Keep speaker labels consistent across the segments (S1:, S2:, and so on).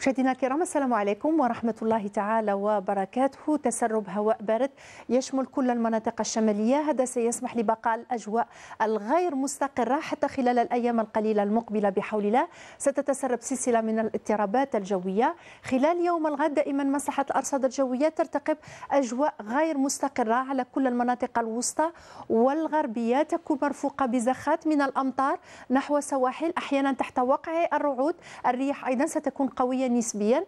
S1: مشاهدينا الكرام السلام عليكم ورحمة الله تعالى وبركاته تسرب هواء بارد يشمل كل المناطق الشمالية هذا سيسمح لبقاء الأجواء الغير مستقرة حتى خلال الأيام القليلة المقبلة بحول الله ستتسرب سلسلة من الاضطرابات الجوية خلال يوم الغد دائما مساحة الأرصاد الجوية ترتقب أجواء غير مستقرة على كل المناطق الوسطى والغربية تكون مرفوقة بزخات من الأمطار نحو السواحل أحيانا تحت وقع الرعود الرياح أيضا ستكون قوية نسبيا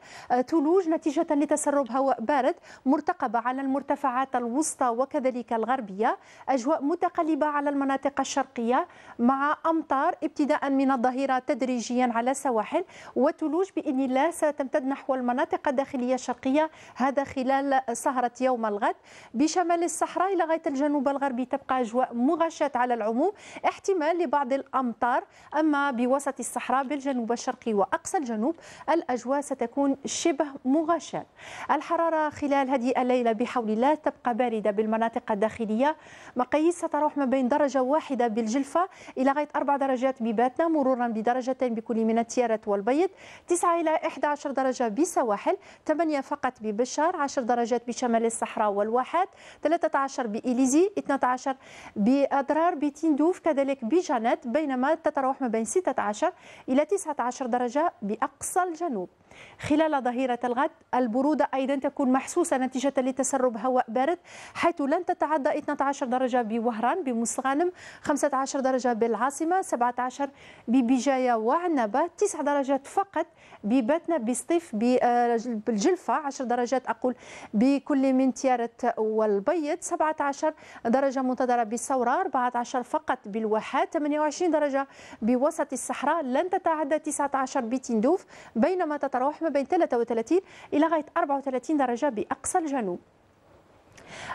S1: ثلوج آه، نتيجة لتسرب هواء بارد مرتقبة على المرتفعات الوسطى وكذلك الغربية أجواء متقلبة على المناطق الشرقية مع أمطار ابتداء من الظهيرة تدريجيا على السواحل وثلوج بإذن الله ستمتد نحو المناطق الداخلية الشرقية هذا خلال سهرة يوم الغد بشمال الصحراء إلى غاية الجنوب الغربي تبقى أجواء مغشاة على العموم احتمال لبعض الأمطار أما بوسط الصحراء بالجنوب الشرقي وأقصى الجنوب الأجواء الأجواء ستكون شبه مغشاة الحرارة خلال هذه الليلة بحول الله تبقى باردة بالمناطق الداخلية مقاييس ستروح ما بين درجة واحدة بالجلفة إلى غاية أربع درجات بباتنا مرورا بدرجتين بكل من التيارة والبيض 9 إلى 11 درجة بسواحل 8 فقط ببشار 10 درجات بشمال الصحراء والواحات 13 بإليزي 12 بأضرار بتندوف كذلك بجانات بينما تتراوح ما بين 16 إلى 19 درجة بأقصى الجنوب خلال ظهيرة الغد البرودة أيضا تكون محسوسة نتيجة لتسرب هواء بارد حيث لن تتعدى 12 درجة بوهران بمصغانم 15 درجة بالعاصمة 17 ببجاية وعنبة 9 درجات فقط بباتنا بسطيف بالجلفة 10 درجات أقول بكل من تيارة والبيض 17 درجة منتظرة بالثورة 14 فقط بالواحات 28 درجة بوسط الصحراء لن تتعدى 19 بتندوف بينما تتراوح تتراوح ما بين 33 إلى غاية 34 درجة بأقصى الجنوب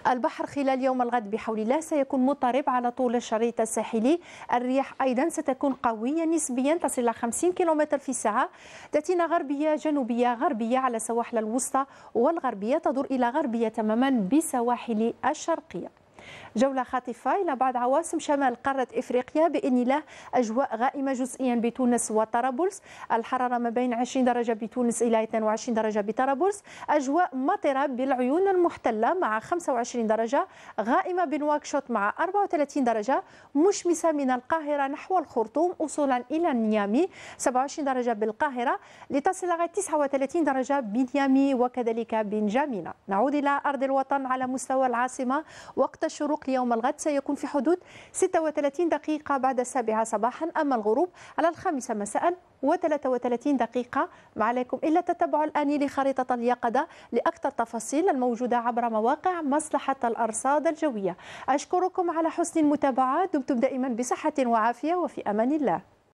S1: البحر خلال يوم الغد بحول الله سيكون مضطرب على طول الشريط الساحلي الرياح أيضا ستكون قوية نسبيا تصل إلى 50 كم في الساعة تأتينا غربية جنوبية غربية على سواحل الوسطى والغربية تدور إلى غربية تماما بسواحل الشرقية جولة خاطفة إلى بعض عواصم شمال قارة إفريقيا بإذن الله أجواء غائمة جزئيا بتونس وطرابلس الحرارة ما بين 20 درجة بتونس إلى 22 درجة بطرابلس أجواء مطرة بالعيون المحتلة مع 25 درجة غائمة بنواكشوط مع 34 درجة مشمسة من القاهرة نحو الخرطوم وصولا إلى نيامي 27 درجة بالقاهرة لتصل إلى 39 درجة بنيامي وكذلك بنجامينا نعود إلى أرض الوطن على مستوى العاصمة وقت الشروق ليوم الغد سيكون في حدود 36 دقيقة بعد السابعة صباحا أما الغروب على الخامسة مساء و33 دقيقة ما عليكم إلا التتبع الآن لخريطة اليقظة لأكثر تفاصيل الموجودة عبر مواقع مصلحة الأرصاد الجوية أشكركم على حسن المتابعة دمتم دائما بصحة وعافية وفي أمان الله